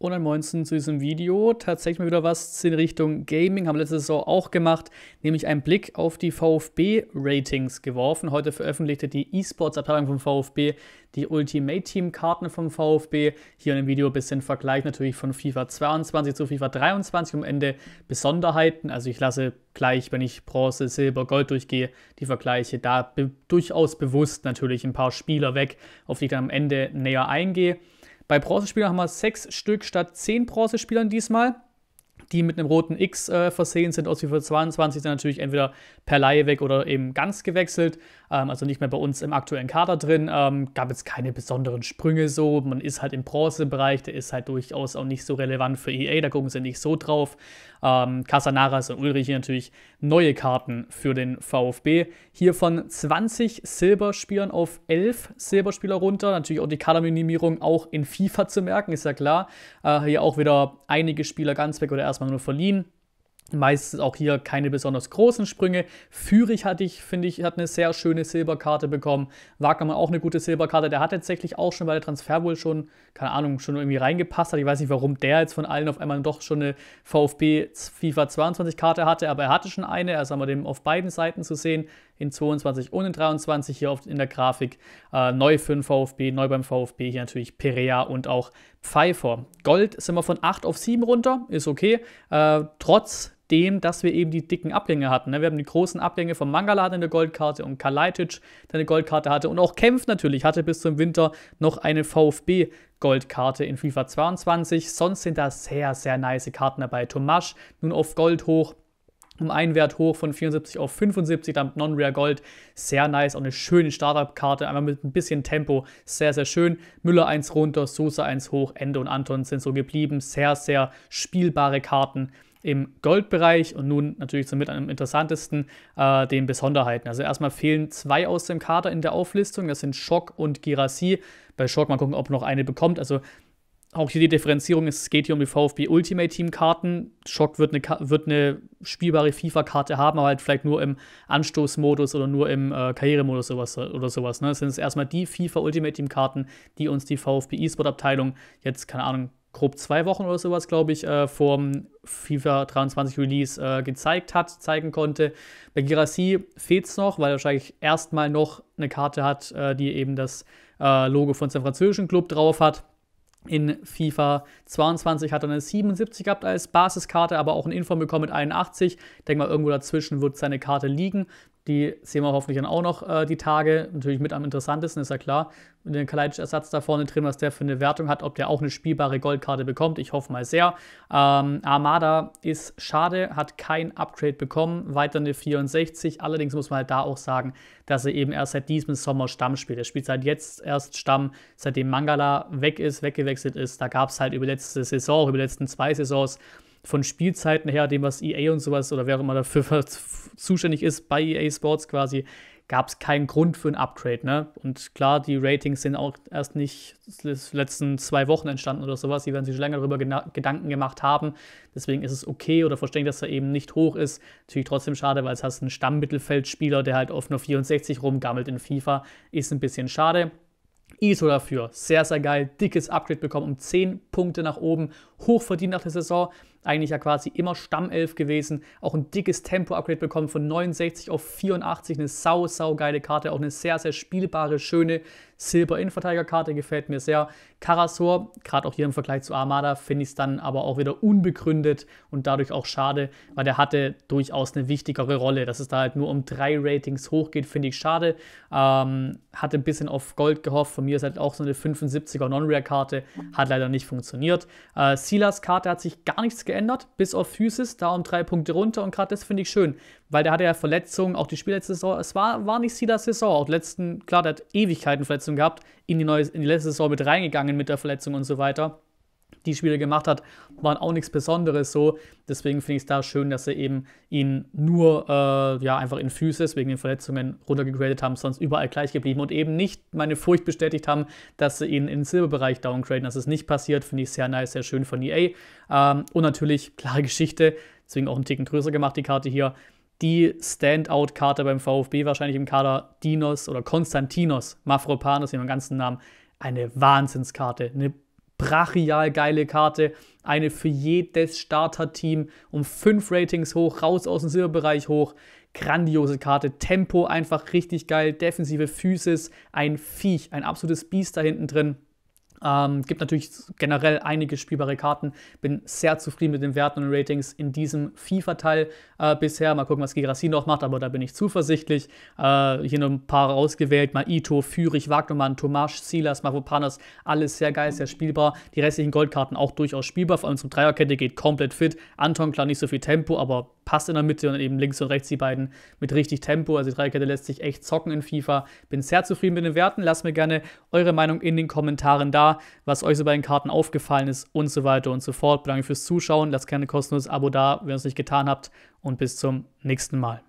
Und ein ansonsten zu diesem Video tatsächlich mal wieder was in Richtung Gaming. Haben wir letzte Saison auch gemacht, nämlich einen Blick auf die VfB-Ratings geworfen. Heute veröffentlichte die E-Sports-Abteilung vom VfB die Ultimate-Team-Karten vom VfB. Hier in dem Video ein bisschen Vergleich natürlich von FIFA 22 zu FIFA 23. Am Ende Besonderheiten. Also ich lasse gleich, wenn ich Bronze, Silber, Gold durchgehe, die Vergleiche da be durchaus bewusst natürlich ein paar Spieler weg, auf die ich dann am Ende näher eingehe. Bei Bronzespielern haben wir sechs Stück statt zehn Bronzespielern diesmal. Die mit einem roten X äh, versehen sind. Aus wie für 22 sind natürlich entweder per Laie weg oder eben ganz gewechselt ähm, also nicht mehr bei uns im aktuellen Kader drin. Ähm, gab es keine besonderen Sprünge so. Man ist halt im Bronzebereich, der ist halt durchaus auch nicht so relevant für EA, da gucken sie nicht so drauf. Ähm, Casanaras und Ulrich hier natürlich neue Karten für den VfB. Hier von 20 Silberspielern auf 11 Silberspieler runter. Natürlich auch die Kaderminimierung auch in FIFA zu merken, ist ja klar. Äh, hier auch wieder einige Spieler ganz weg oder erstmal nur verliehen. Meistens auch hier keine besonders großen Sprünge. Fürich hatte ich, finde ich, hat eine sehr schöne Silberkarte bekommen. Wackermann auch eine gute Silberkarte. Der hat tatsächlich auch schon bei der Transfer wohl schon, keine Ahnung, schon irgendwie reingepasst hat. Ich weiß nicht, warum der jetzt von allen auf einmal doch schon eine VfB FIFA 22 Karte hatte, aber er hatte schon eine. Also haben wir dem auf beiden Seiten zu sehen. In 22 und in 23 hier in der Grafik. Äh, neu für den VfB, neu beim VfB. Hier natürlich Perea und auch Pfeiffer. Gold sind wir von 8 auf 7 runter, ist okay. Äh, trotz dem, dass wir eben die dicken Abgänge hatten. Ne? Wir haben die großen Abgänge von Mangala, der eine Goldkarte, und Kalaitic, der eine Goldkarte hatte. Und auch Kempf natürlich hatte bis zum Winter noch eine VfB-Goldkarte in FIFA 22. Sonst sind da sehr, sehr nice Karten dabei. Tomasch nun auf Gold hoch um einen Wert hoch von 74 auf 75, damit Non-Rare Gold. Sehr nice, auch eine schöne Startup-Karte, einmal mit ein bisschen Tempo. Sehr, sehr schön. Müller 1 runter, Sosa 1 hoch, Ende und Anton sind so geblieben. Sehr, sehr spielbare Karten im Goldbereich und nun natürlich somit am interessantesten äh, den Besonderheiten. Also erstmal fehlen zwei aus dem Kader in der Auflistung, das sind Schock und Girassi. Bei Schock mal gucken, ob noch eine bekommt. Also auch hier die Differenzierung, ist, es geht hier um die VfB Ultimate Team Karten. Schock wird eine, wird eine spielbare FIFA-Karte haben, aber halt vielleicht nur im Anstoßmodus oder nur im äh, Karrieremodus sowas, oder sowas. Ne? Das sind jetzt erstmal die FIFA Ultimate Team Karten, die uns die VfB E-Sport-Abteilung jetzt, keine Ahnung, grob zwei Wochen oder sowas, glaube ich, äh, dem FIFA 23 Release äh, gezeigt hat, zeigen konnte. Bei Girassi fehlt es noch, weil er wahrscheinlich erstmal noch eine Karte hat, äh, die eben das äh, Logo von seinem französischen Club drauf hat. In FIFA 22 hat er eine 77 gehabt als Basiskarte, aber auch ein Inform bekommen mit 81. Ich denke mal, irgendwo dazwischen wird seine Karte liegen. Die sehen wir hoffentlich dann auch noch äh, die Tage. Natürlich mit am interessantesten, ist ja klar. Mit dem kaleidisch ersatz da vorne drin, was der für eine Wertung hat, ob der auch eine spielbare Goldkarte bekommt. Ich hoffe mal sehr. Ähm, Armada ist schade, hat kein Upgrade bekommen. Weiter eine 64. Allerdings muss man halt da auch sagen, dass er eben erst seit diesem Sommer Stamm spielt. Er spielt seit jetzt erst Stamm, seitdem Mangala weg ist, weggewechselt ist. Da gab es halt über letzte Saison, über die letzten zwei Saisons von Spielzeiten her, dem, was EA und sowas oder wer immer dafür zuständig ist bei EA Sports quasi, gab es keinen Grund für ein Upgrade. Ne? Und klar, die Ratings sind auch erst nicht die letzten zwei Wochen entstanden oder sowas. Die werden sich schon länger darüber Gedanken gemacht haben. Deswegen ist es okay oder verständlich, dass er eben nicht hoch ist. Natürlich trotzdem schade, weil es hast einen Stammmittelfeldspieler, der halt auf nur 64 rumgammelt in FIFA. Ist ein bisschen schade. ISO dafür. Sehr, sehr geil. Dickes Upgrade bekommen um 10 Punkte nach oben hochverdient nach der Saison, eigentlich ja quasi immer Stammelf gewesen, auch ein dickes Tempo-Upgrade bekommen von 69 auf 84, eine sau, sau geile Karte, auch eine sehr, sehr spielbare, schöne Silber-Innenverteidiger-Karte, gefällt mir sehr. Karasor, gerade auch hier im Vergleich zu Armada, finde ich es dann aber auch wieder unbegründet und dadurch auch schade, weil der hatte durchaus eine wichtigere Rolle, dass es da halt nur um drei Ratings hochgeht, finde ich schade. Ähm, hatte ein bisschen auf Gold gehofft, von mir ist halt auch so eine 75er Non-Rare-Karte, hat leider nicht funktioniert. Äh, Silas Karte hat sich gar nichts geändert, bis auf Physis, da um drei Punkte runter und gerade das finde ich schön, weil der hatte ja Verletzungen, auch die spielletzte Saison, es war, war nicht Silas Saison, auch letzten, klar, der hat Ewigkeiten Verletzungen gehabt, in die, neue, in die letzte Saison mit reingegangen mit der Verletzung und so weiter die Spiele gemacht hat, waren auch nichts Besonderes so. Deswegen finde ich es da schön, dass sie eben ihn nur äh, ja, einfach in Physis wegen den Verletzungen runtergegradet haben, sonst überall gleich geblieben und eben nicht meine Furcht bestätigt haben, dass sie ihn in den Silberbereich downgraden. Das ist nicht passiert, finde ich sehr nice, sehr schön von EA. Ähm, und natürlich, klare Geschichte, deswegen auch einen Ticken größer gemacht, die Karte hier. Die Standout-Karte beim VfB wahrscheinlich im Kader Dinos oder Konstantinos Mafropanos, wie man ganzen Namen, eine Wahnsinnskarte, eine brachial geile Karte. Eine für jedes Starterteam um fünf Ratings hoch, raus aus dem Silberbereich hoch. Grandiose Karte. Tempo einfach richtig geil. Defensive Physis. Ein Viech, ein absolutes Biest da hinten drin. Ähm, gibt natürlich generell einige spielbare Karten. Bin sehr zufrieden mit den Werten und Ratings in diesem FIFA-Teil äh, bisher. Mal gucken, was Gigrassi noch macht, aber da bin ich zuversichtlich. Äh, hier noch ein paar rausgewählt: Mal Ito, Fürich, Wagnermann, Tomasz, Silas, Mavropanas. Alles sehr geil, sehr spielbar. Die restlichen Goldkarten auch durchaus spielbar. Vor allem zum Dreierkette geht komplett fit. Anton, klar, nicht so viel Tempo, aber Pass in der Mitte und eben links und rechts die beiden mit richtig Tempo. Also die Dreikette lässt sich echt zocken in FIFA. Bin sehr zufrieden mit den Werten. Lasst mir gerne eure Meinung in den Kommentaren da, was euch so bei den Karten aufgefallen ist und so weiter und so fort. Bedanke fürs Zuschauen. Lasst gerne ein kostenloses Abo da, wenn ihr es nicht getan habt. Und bis zum nächsten Mal.